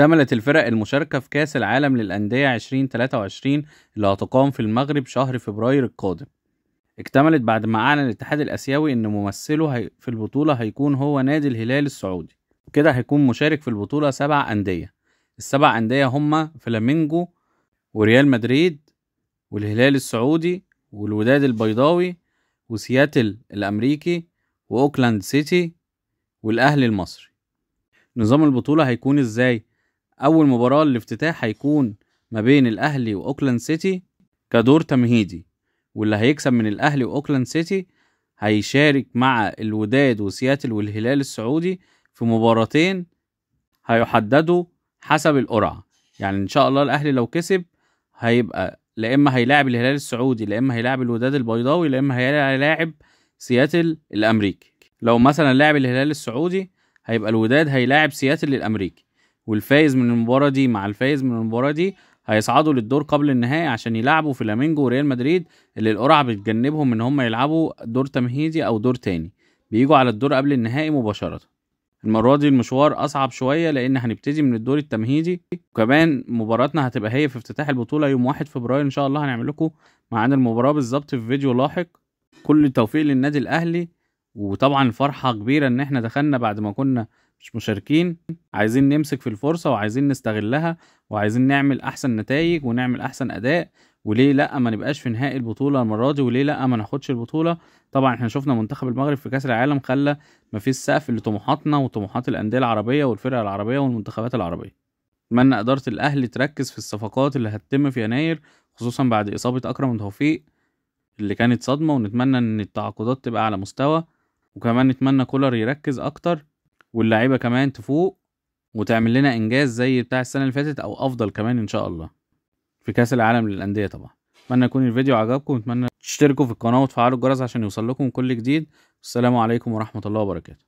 اكتملت الفرق المشاركة في كأس العالم للأندية 2023 اللي هتقام في المغرب شهر فبراير القادم اكتملت بعد ما أعلن الاتحاد الآسيوي إن ممثله في البطولة هيكون هو نادي الهلال السعودي وكده هيكون مشارك في البطولة سبع أندية السبع أندية هما فلامينجو وريال مدريد والهلال السعودي والوداد البيضاوي وسياتل الأمريكي وأوكلاند سيتي والأهلي المصري نظام البطولة هيكون ازاي؟ اول مباراه الافتتاح هيكون ما بين الاهلي واوكلاند سيتي كدور تمهيدي واللي هيكسب من الاهلي واوكلاند سيتي هيشارك مع الوداد وسياتل والهلال السعودي في مباراتين هيحددوا حسب القرعه يعني ان شاء الله الاهلي لو كسب هيبقى لا اما هيلاعب الهلال السعودي لا اما هيلاعب الوداد البيضاوي لا اما هيلاعب سياتل الامريكي لو مثلا لاعب الهلال السعودي هيبقى الوداد هيلاعب سياتل الامريكي والفايز من المباراه دي مع الفايز من المباراه دي هيصعدوا للدور قبل النهائي عشان يلعبوا فلامينجو وريال مدريد اللي القرعه بتجنبهم ان هم يلعبوا دور تمهيدي او دور تاني بيجوا على الدور قبل النهائي مباشره المره دي المشوار اصعب شويه لان هنبتدي من الدور التمهيدي وكمان مباراتنا هتبقى هي في افتتاح البطوله يوم 1 فبراير ان شاء الله هنعمل لكم معانا المباراه بالظبط في فيديو لاحق كل التوفيق للنادي الاهلي وطبعا الفرحة كبيرة إن إحنا دخلنا بعد ما كنا مش مشاركين عايزين نمسك في الفرصة وعايزين نستغلها وعايزين نعمل أحسن نتائج ونعمل أحسن أداء وليه لا ما نبقاش في نهائي البطوله المره دي وليه لا ما ناخدش البطوله طبعا احنا شفنا منتخب المغرب في كاس العالم خلى ما سقف لطموحاتنا وطموحات الانديه العربيه والفرق العربيه والمنتخبات العربيه اتمنى اداره الاهلي تركز في الصفقات اللي هتتم في يناير خصوصا بعد اصابه اكرم توفيق اللي كانت صدمه ونتمنى ان التعاقدات تبقى على مستوى وكمان نتمنى كولر يركز اكتر واللعيبه كمان تفوق وتعمل لنا انجاز زي بتاع السنه اللي فاتت او افضل كمان ان شاء الله في كاس العالم للانديه طبعا اتمنى يكون الفيديو عجبكم واتمنى تشتركوا في القناه وتفعلوا الجرس عشان يوصل لكم كل جديد والسلام عليكم ورحمه الله وبركاته